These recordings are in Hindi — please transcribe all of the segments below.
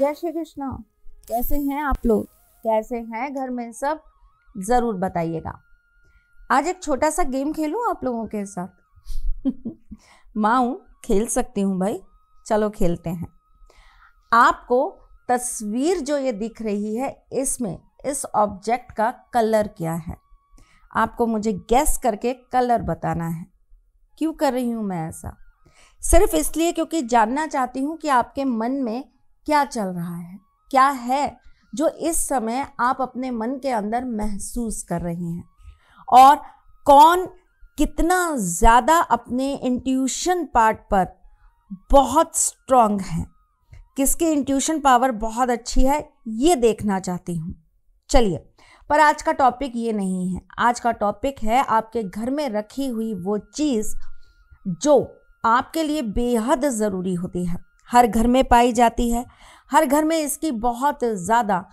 जय श्री कृष्णा कैसे हैं आप लोग कैसे हैं घर में सब ज़रूर बताइएगा आज एक छोटा सा गेम खेलूं आप लोगों के साथ माऊ खेल सकती हूं भाई चलो खेलते हैं आपको तस्वीर जो ये दिख रही है इसमें इस ऑब्जेक्ट का कलर क्या है आपको मुझे गैस करके कलर बताना है क्यों कर रही हूँ मैं ऐसा सिर्फ इसलिए क्योंकि जानना चाहती हूँ कि आपके मन में क्या चल रहा है क्या है जो इस समय आप अपने मन के अंदर महसूस कर रहे हैं और कौन कितना ज़्यादा अपने इंट्यूशन पार्ट पर बहुत स्ट्रांग है किसकी इंट्यूशन पावर बहुत अच्छी है ये देखना चाहती हूँ चलिए पर आज का टॉपिक ये नहीं है आज का टॉपिक है आपके घर में रखी हुई वो चीज़ जो आपके लिए बेहद ज़रूरी होती है हर घर में पाई जाती है हर घर में इसकी बहुत ज़्यादा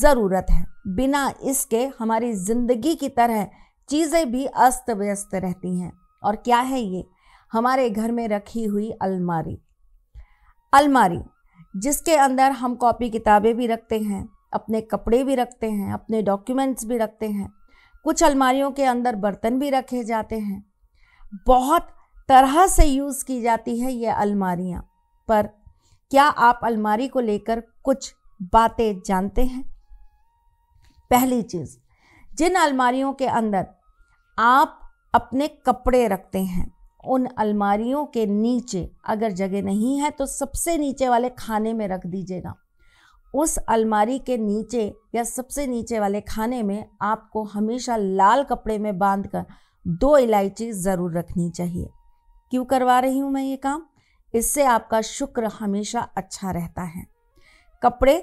ज़रूरत है बिना इसके हमारी ज़िंदगी की तरह चीज़ें भी अस्त व्यस्त रहती हैं और क्या है ये हमारे घर में रखी हुई अलमारी अलमारी जिसके अंदर हम कॉपी किताबें भी रखते हैं अपने कपड़े भी रखते हैं अपने डॉक्यूमेंट्स भी रखते हैं कुछ अलमारियों के अंदर बर्तन भी रखे जाते हैं बहुत तरह से यूज़ की जाती है ये अलमारियाँ पर क्या आप अलमारी को लेकर कुछ बातें जानते हैं पहली चीज़ जिन अलमारियों के अंदर आप अपने कपड़े रखते हैं उन अलमारियों के नीचे अगर जगह नहीं है तो सबसे नीचे वाले खाने में रख दीजिएगा उस अलमारी के नीचे या सबसे नीचे वाले खाने में आपको हमेशा लाल कपड़े में बांधकर दो इलायची ज़रूर रखनी चाहिए क्यों करवा रही हूँ मैं ये काम इससे आपका शुक्र हमेशा अच्छा रहता है कपड़े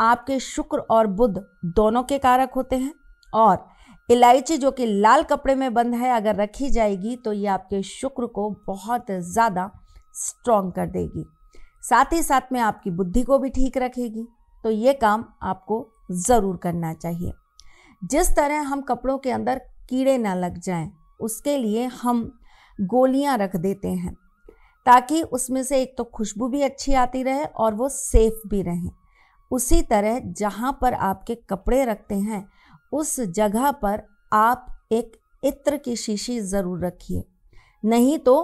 आपके शुक्र और बुद्ध दोनों के कारक होते हैं और इलायची जो कि लाल कपड़े में बंद है अगर रखी जाएगी तो ये आपके शुक्र को बहुत ज़्यादा स्ट्रॉन्ग कर देगी साथ ही साथ में आपकी बुद्धि को भी ठीक रखेगी तो ये काम आपको ज़रूर करना चाहिए जिस तरह हम कपड़ों के अंदर कीड़े ना लग जाएं उसके लिए हम गोलियां रख देते हैं ताकि उसमें से एक तो खुशबू भी अच्छी आती रहे और वो सेफ भी रहें उसी तरह जहाँ पर आपके कपड़े रखते हैं उस जगह पर आप एक इत्र की शीशी ज़रूर रखिए नहीं तो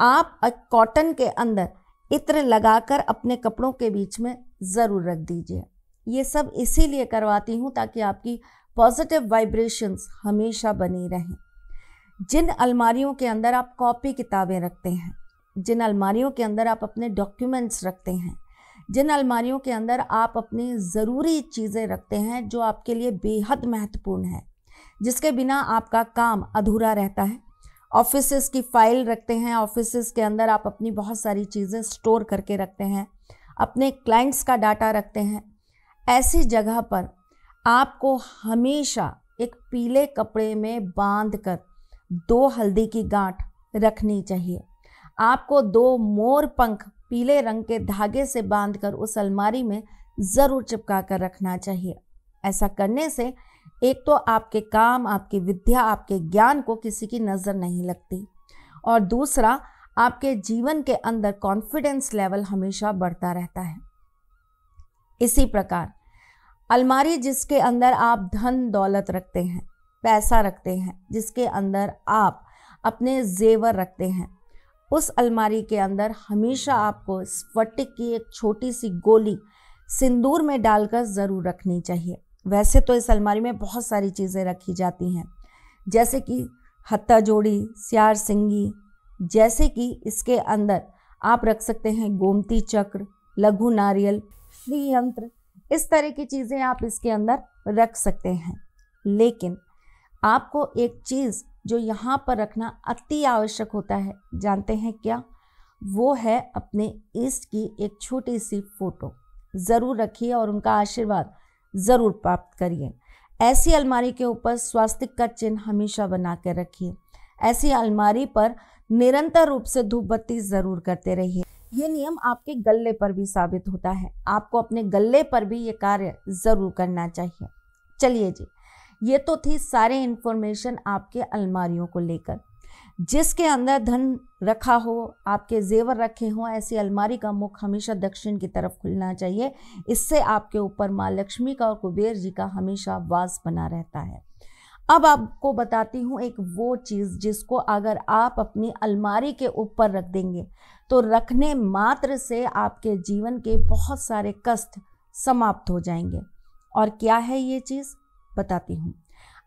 आप कॉटन के अंदर इत्र लगाकर अपने कपड़ों के बीच में ज़रूर रख दीजिए ये सब इसीलिए करवाती हूँ ताकि आपकी पॉजिटिव वाइब्रेशंस हमेशा बनी रहें जिन अलमारियों के अंदर आप कॉपी किताबें रखते हैं जिन अलमारियों के अंदर आप अपने डॉक्यूमेंट्स रखते हैं जिन अलमारियों के अंदर आप अपनी ज़रूरी चीज़ें रखते हैं जो आपके लिए बेहद महत्वपूर्ण है जिसके बिना आपका काम अधूरा रहता है ऑफिस की फ़ाइल रखते हैं ऑफिस के अंदर आप अपनी बहुत सारी चीज़ें स्टोर करके रखते हैं अपने क्लाइंट्स का डाटा रखते हैं ऐसी जगह पर आपको हमेशा एक पीले कपड़े में बांध कर दो हल्दी की गांठ रखनी चाहिए आपको दो मोर पंख पीले रंग के धागे से बांधकर उस अलमारी में ज़रूर चिपका कर रखना चाहिए ऐसा करने से एक तो आपके काम आपकी विद्या आपके ज्ञान को किसी की नज़र नहीं लगती और दूसरा आपके जीवन के अंदर कॉन्फिडेंस लेवल हमेशा बढ़ता रहता है इसी प्रकार अलमारी जिसके अंदर आप धन दौलत रखते हैं पैसा रखते हैं जिसके अंदर आप अपने जेवर रखते हैं उस अलमारी के अंदर हमेशा आपको स्फटिक की एक छोटी सी गोली सिंदूर में डालकर ज़रूर रखनी चाहिए वैसे तो इस अलमारी में बहुत सारी चीज़ें रखी जाती हैं जैसे कि हत्ता जोड़ी सियार सिंगी जैसे कि इसके अंदर आप रख सकते हैं गोमती चक्र लघु नारियल श्री यंत्र इस तरह की चीज़ें आप इसके अंदर रख सकते हैं लेकिन आपको एक चीज़ जो यहाँ पर रखना अति आवश्यक होता है जानते हैं क्या वो है अपने ईस्ट की एक छोटी सी फ़ोटो ज़रूर रखिए और उनका आशीर्वाद ज़रूर प्राप्त करिए ऐसी अलमारी के ऊपर स्वास्तिक का चिन्ह हमेशा बना कर रखिए ऐसी अलमारी पर निरंतर रूप से धूप बत्ती ज़रूर करते रहिए ये नियम आपके गले पर भी साबित होता है आपको अपने गले पर भी ये कार्य ज़रूर करना चाहिए चलिए जी ये तो थी सारे इन्फॉर्मेशन आपके अलमारियों को लेकर जिसके अंदर धन रखा हो आपके जेवर रखे हों ऐसी अलमारी का मुख हमेशा दक्षिण की तरफ खुलना चाहिए इससे आपके ऊपर माँ लक्ष्मी का और कुबेर जी का हमेशा वास बना रहता है अब आपको बताती हूँ एक वो चीज़ जिसको अगर आप अपनी अलमारी के ऊपर रख देंगे तो रखने मात्र से आपके जीवन के बहुत सारे कष्ट समाप्त हो जाएंगे और क्या है ये चीज़ बताती हूँ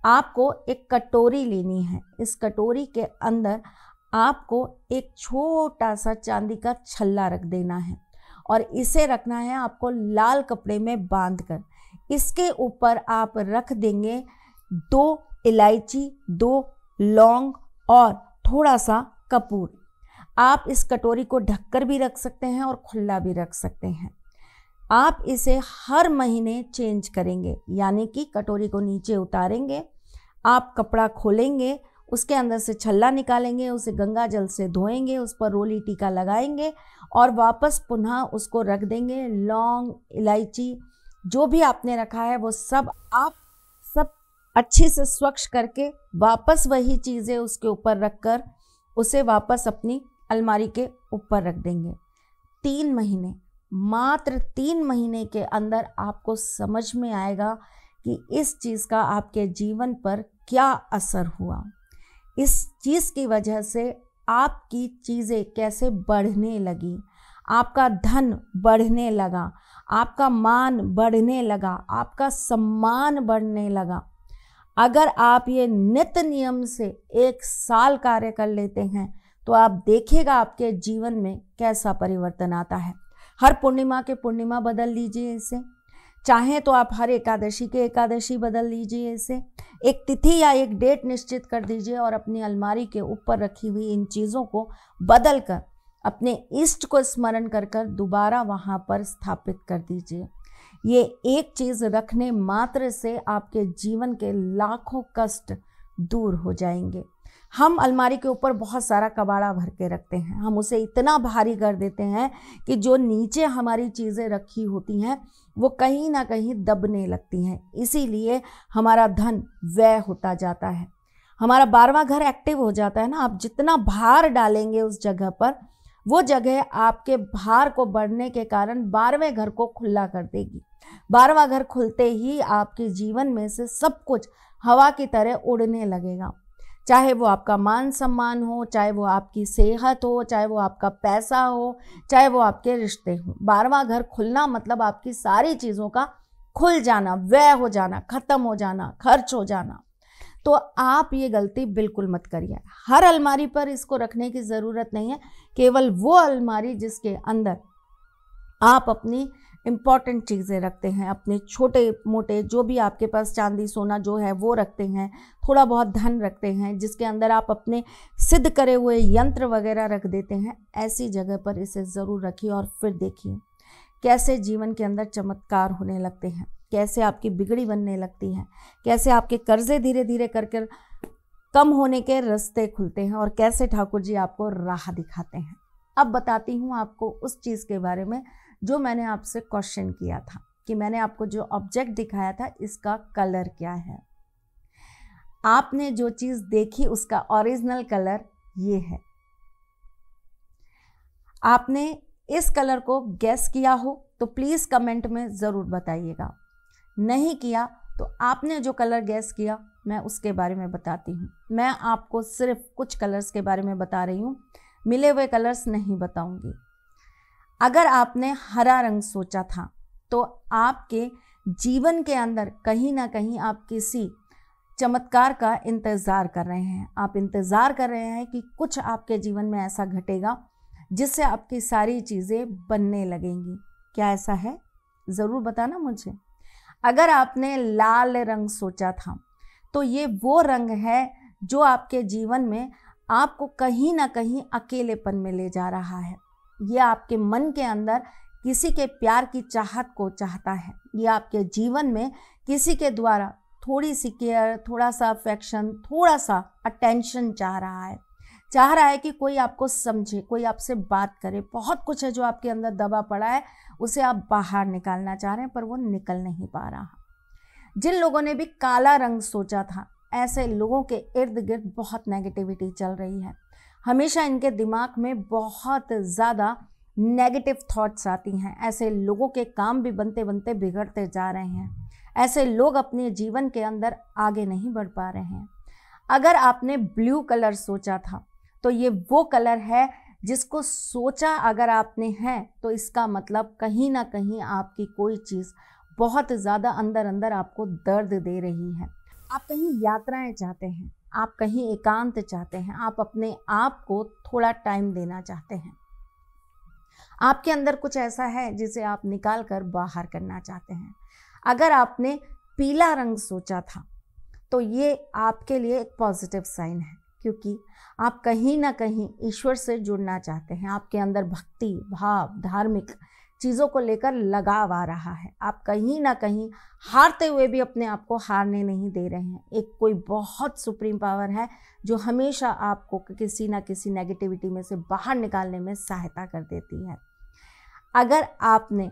आपको एक कटोरी लेनी है इस कटोरी के अंदर आपको एक छोटा सा चांदी का छल्ला रख देना है और इसे रखना है आपको लाल कपड़े में बांध कर इसके ऊपर आप रख देंगे दो इलायची दो लौंग और थोड़ा सा कपूर आप इस कटोरी को ढककर भी रख सकते हैं और खुला भी रख सकते हैं आप इसे हर महीने चेंज करेंगे यानी कि कटोरी को नीचे उतारेंगे आप कपड़ा खोलेंगे उसके अंदर से छल्ला निकालेंगे उसे गंगा जल से धोएंगे उस पर रोली टीका लगाएंगे और वापस पुनः उसको रख देंगे लौंग इलायची जो भी आपने रखा है वो सब आप सब अच्छे से स्वच्छ करके वापस वही चीज़ें उसके ऊपर रख कर उसे वापस अपनी अलमारी के ऊपर रख देंगे तीन महीने मात्र तीन महीने के अंदर आपको समझ में आएगा कि इस चीज़ का आपके जीवन पर क्या असर हुआ इस चीज़ की वजह से आपकी चीज़ें कैसे बढ़ने लगी आपका धन बढ़ने लगा आपका मान बढ़ने लगा आपका सम्मान बढ़ने लगा अगर आप ये नित्य नियम से एक साल कार्य कर लेते हैं तो आप देखिएगा आपके जीवन में कैसा परिवर्तन आता है हर पूर्णिमा के पूर्णिमा बदल लीजिए इसे चाहें तो आप हर एकादशी के एकादशी बदल लीजिए इसे एक तिथि या एक डेट निश्चित कर दीजिए और अपनी अलमारी के ऊपर रखी हुई इन चीज़ों को बदल कर अपने इष्ट को स्मरण कर कर दोबारा वहाँ पर स्थापित कर दीजिए ये एक चीज़ रखने मात्र से आपके जीवन के लाखों कष्ट दूर हो जाएंगे हम अलमारी के ऊपर बहुत सारा कबाड़ा भर के रखते हैं हम उसे इतना भारी कर देते हैं कि जो नीचे हमारी चीज़ें रखी होती हैं वो कहीं ना कहीं दबने लगती हैं इसीलिए हमारा धन व्यय होता जाता है हमारा बारवा घर एक्टिव हो जाता है ना आप जितना भार डालेंगे उस जगह पर वो जगह आपके भार को बढ़ने के कारण बारहवें घर को खुला कर देगी बारवा घर खुलते ही आपके जीवन में से सब कुछ हवा की तरह उड़ने लगेगा चाहे वो आपका मान सम्मान हो चाहे वो आपकी सेहत हो चाहे वो आपका पैसा हो चाहे वो आपके रिश्ते हों बारवा घर खुलना मतलब आपकी सारी चीज़ों का खुल जाना व्यय हो जाना ख़त्म हो जाना खर्च हो जाना तो आप ये गलती बिल्कुल मत करिए हर अलमारी पर इसको रखने की ज़रूरत नहीं है केवल वो अलमारी जिसके अंदर आप अपनी इम्पॉर्टेंट चीज़ें रखते हैं अपने छोटे मोटे जो भी आपके पास चांदी सोना जो है वो रखते हैं थोड़ा बहुत धन रखते हैं जिसके अंदर आप अपने सिद्ध करे हुए यंत्र वगैरह रख देते हैं ऐसी जगह पर इसे ज़रूर रखिए और फिर देखिए कैसे जीवन के अंदर चमत्कार होने लगते हैं कैसे आपकी बिगड़ी बनने लगती है कैसे आपके कर्जे धीरे धीरे कर कर कम होने के रास्ते खुलते हैं और कैसे ठाकुर जी आपको राह दिखाते हैं अब बताती हूँ आपको उस चीज़ के बारे में जो मैंने आपसे क्वेश्चन किया था कि मैंने आपको जो ऑब्जेक्ट दिखाया था इसका कलर क्या है आपने जो चीज़ देखी उसका ओरिजिनल कलर ये है आपने इस कलर को गैस किया हो तो प्लीज़ कमेंट में ज़रूर बताइएगा नहीं किया तो आपने जो कलर गैस किया मैं उसके बारे में बताती हूँ मैं आपको सिर्फ कुछ कलर्स के बारे में बता रही हूँ मिले हुए कलर्स नहीं बताऊंगी अगर आपने हरा रंग सोचा था तो आपके जीवन के अंदर कहीं ना कहीं आप किसी चमत्कार का इंतज़ार कर रहे हैं आप इंतज़ार कर रहे हैं कि कुछ आपके जीवन में ऐसा घटेगा जिससे आपकी सारी चीज़ें बनने लगेंगी क्या ऐसा है ज़रूर बताना मुझे अगर आपने लाल रंग सोचा था तो ये वो रंग है जो आपके जीवन में आपको कहीं ना कहीं अकेलेपन में ले जा रहा है ये आपके मन के अंदर किसी के प्यार की चाहत को चाहता है ये आपके जीवन में किसी के द्वारा थोड़ी सी केयर थोड़ा सा अफेक्शन थोड़ा सा अटेंशन चाह रहा है चाह रहा है कि कोई आपको समझे कोई आपसे बात करे बहुत कुछ है जो आपके अंदर दबा पड़ा है उसे आप बाहर निकालना चाह रहे हैं पर वो निकल नहीं पा रहा जिन लोगों ने भी काला रंग सोचा था ऐसे लोगों के इर्द गिर्द बहुत नेगेटिविटी चल रही है हमेशा इनके दिमाग में बहुत ज़्यादा नेगेटिव थॉट्स आती हैं ऐसे लोगों के काम भी बनते बनते बिगड़ते जा रहे हैं ऐसे लोग अपने जीवन के अंदर आगे नहीं बढ़ पा रहे हैं अगर आपने ब्लू कलर सोचा था तो ये वो कलर है जिसको सोचा अगर आपने है तो इसका मतलब कहीं ना कहीं आपकी कोई चीज़ बहुत ज़्यादा अंदर अंदर आपको दर्द दे रही है आप कहीं यात्राएं चाहते हैं आप कहीं एकांत चाहते हैं आप अपने आप को थोड़ा टाइम देना चाहते हैं आपके अंदर कुछ ऐसा है जिसे आप निकाल कर बाहर करना चाहते हैं अगर आपने पीला रंग सोचा था तो ये आपके लिए एक पॉजिटिव साइन है क्योंकि आप कहीं ना कहीं ईश्वर से जुड़ना चाहते हैं आपके अंदर भक्ति भाव धार्मिक चीज़ों को लेकर लगाव आ रहा है आप कहीं ना कहीं हारते हुए भी अपने आप को हारने नहीं दे रहे हैं एक कोई बहुत सुप्रीम पावर है जो हमेशा आपको किसी ना किसी नेगेटिविटी में से बाहर निकालने में सहायता कर देती है अगर आपने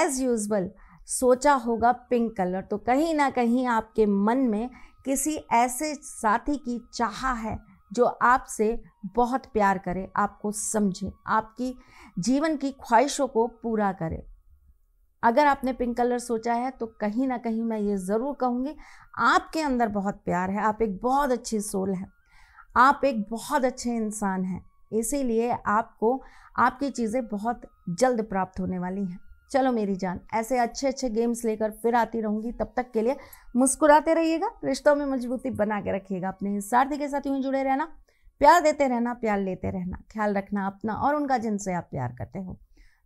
एज़ यूजल सोचा होगा पिंक कलर तो कहीं ना कहीं आपके मन में किसी ऐसे साथी की चाह है जो आपसे बहुत प्यार करे आपको समझे आपकी जीवन की ख्वाहिशों को पूरा करे अगर आपने पिंक कलर सोचा है तो कहीं ना कहीं मैं ये ज़रूर कहूँगी आपके अंदर बहुत प्यार है आप एक बहुत अच्छी सोल है आप एक बहुत अच्छे इंसान हैं इसीलिए आपको आपकी चीज़ें बहुत जल्द प्राप्त होने वाली हैं चलो मेरी जान ऐसे अच्छे अच्छे गेम्स लेकर फिर आती रहूंगी तब तक के लिए मुस्कुराते रहिएगा रिश्तों में मजबूती बना के रखिएगा अपने सार्थी के साथ यूँ जुड़े रहना प्यार देते रहना प्यार लेते रहना ख्याल रखना अपना और उनका जिनसे आप प्यार करते हो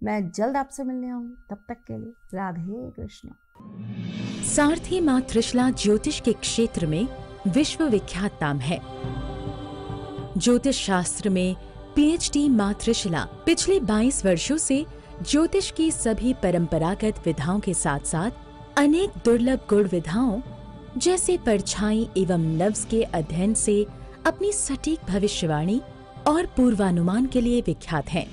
मैं जल्द आपसे मिलने आऊंगी तब तक के लिए राधे कृष्ण सारथी माँ त्रिशला ज्योतिष के क्षेत्र में विश्व विख्यात नाम है ज्योतिष शास्त्र में पीएचडी माँ त्रिशला पिछले 22 वर्षों से ज्योतिष की सभी परंपरागत विधाओं के साथ साथ अनेक दुर्लभ गुण विधाओं जैसे परछाई एवं लव्स के अध्ययन से अपनी सटीक भविष्यवाणी और पूर्वानुमान के लिए विख्यात हैं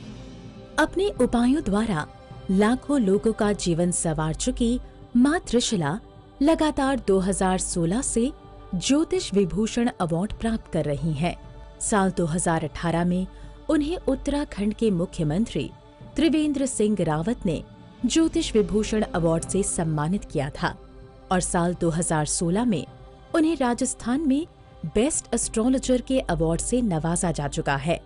अपने उपायों द्वारा लाखों लोगों का जीवन संवार चुकी माँ त्रिशिला लगातार 2016 से ज्योतिष विभूषण अवार्ड प्राप्त कर रही हैं। साल 2018 में उन्हें उत्तराखंड के मुख्यमंत्री त्रिवेंद्र सिंह रावत ने ज्योतिष विभूषण अवार्ड से सम्मानित किया था और साल 2016 में उन्हें राजस्थान में बेस्ट एस्ट्रोलॉजर के अवार्ड से नवाजा जा चुका है